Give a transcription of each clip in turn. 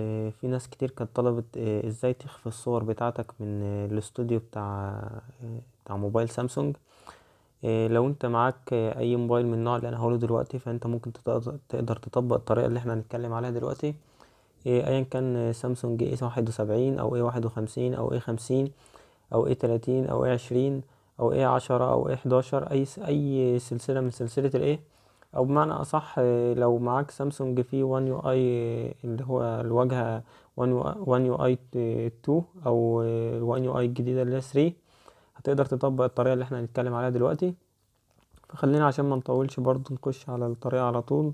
آه، في ناس كتير كانت طلبت آه، ازاي تخفي الصور بتاعتك من آه، الاستوديو بتاع بتاع موبايل سامسونج لو انت معاك اي موبايل من النوع اللي انا هقوله دلوقتي فانت ممكن تقدر تطبق الطريقه اللي احنا هنتكلم عليها دلوقتي ايا كان سامسونج اي واحد وسبعين او اي واحد وخمسين او اي خمسين او اي تلاتين او اي عشرين او اي عشرة او اي حداشر اي اي سلسله من سلسله الايه او بمعنى اصح لو معاك سامسونج في وان يو اي اللي هو الواجهه وان يو اي 2 او الوان يو اي الجديده اللي هي 3 هتقدر تطبق الطريقه اللي احنا هنتكلم عليها دلوقتي فخلينا عشان ما نطولش برضو نخش على الطريقه على طول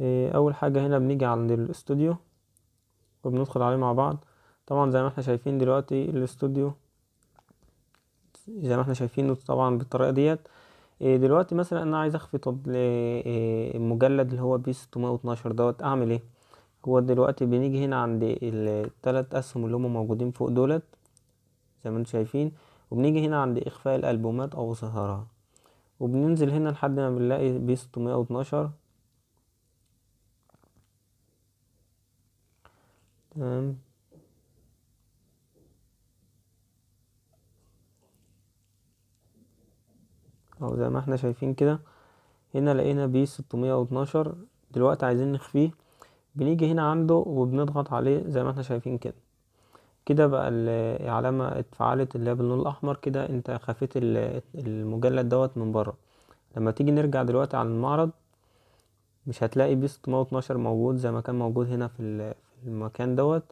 إيه، اول حاجه هنا بنيجي عند الاستوديو وبندخل عليه مع بعض طبعا زي ما احنا شايفين دلوقتي الاستوديو زي ما احنا شايفينه طبعا بالطريقه ديت إيه، دلوقتي مثلا انا عايز اخفي طب إيه، المجلد اللي هو بي 612 دوت اعمل ايه هو دلوقتي بنيجي هنا عند التلات اسهم اللي هما موجودين فوق دولت زي ما انتم شايفين وبنيجي هنا عند اخفاء الالبومات او ظهرها وبننزل هنا لحد ما بنلاقي بي 612 تمام او زي ما احنا شايفين كده هنا لقينا بي ستمية واتناشر دلوقتي عايزين نخفيه بنيجي هنا عنده وبنضغط عليه زي ما احنا شايفين كده كده بقى العلامة اتفعلت اللي هي باللون الأحمر كده انت خفيت المجلد دوت من بره لما تيجي نرجع دلوقتي على المعرض مش هتلاقي بي ستمية واتناشر موجود زي ما كان موجود هنا في المكان دوت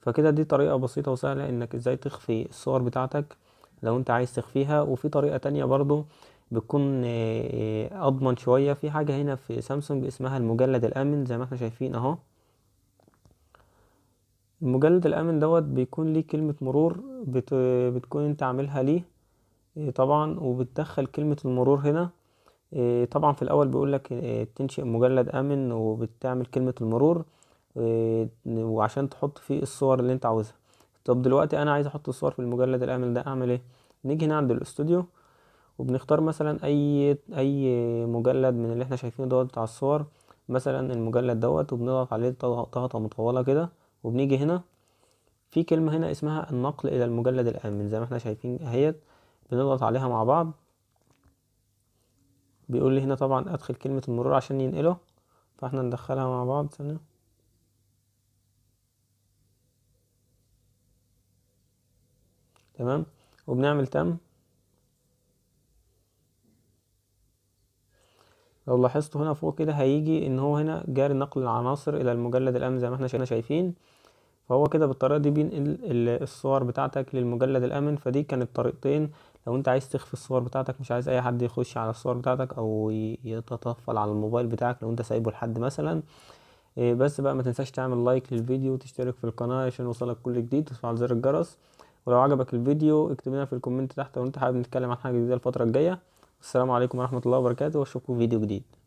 فكده دي طريقة بسيطة وسهلة انك ازاي تخفي الصور بتاعتك لو انت عايز تخفيها وفي طريقة تانية برضو بتكون آه، اضمن شويه في حاجه هنا في سامسونج اسمها المجلد الامن زي ما احنا شايفين اهو المجلد الامن دوت بيكون ليه كلمه مرور بت... بتكون انت عاملها ليه آه، طبعا وبتدخل كلمه المرور هنا آه، طبعا في الاول بيقول لك تنشئ مجلد امن وبتعمل كلمه المرور وعشان تحط فيه الصور اللي انت عاوزها طب دلوقتي انا عايز احط الصور في المجلد الامن ده اعمل ايه نيجي هنا عند الاستوديو وبنختار مثلا اي اي مجلد من اللي احنا شايفينه دوت بتاع الصور مثلا المجلد دوت وبنضغط عليه ضغطه مطوله كده وبنيجي هنا في كلمه هنا اسمها النقل الى المجلد الامن زي ما احنا شايفين اهيت بنضغط عليها مع بعض بيقول لي هنا طبعا ادخل كلمه المرور عشان ينقله فاحنا ندخلها مع بعض ثانيه تمام وبنعمل تم لو لاحظت هنا فوق كده هيجي ان هو هنا جاري نقل العناصر الى المجلد الامن زي ما احنا شايفين فهو كده بالطريقه دي بينقل الصور بتاعتك للمجلد الامن فدي كانت طريقتين لو انت عايز تخفي الصور بتاعتك مش عايز اي حد يخش على الصور بتاعتك او يتطفل على الموبايل بتاعك لو انت سايبه لحد مثلا إيه، بس بقى ما تنساش تعمل لايك للفيديو وتشترك في القناه عشان يوصلك كل جديد وتفعل زر الجرس ولو عجبك الفيديو اكتب لنا في الكومنت تحت لو انت حابب نتكلم عن حاجه جديده الفتره الجايه السلام عليكم ورحمة الله وبركاته واشوفكم في فيديو جديد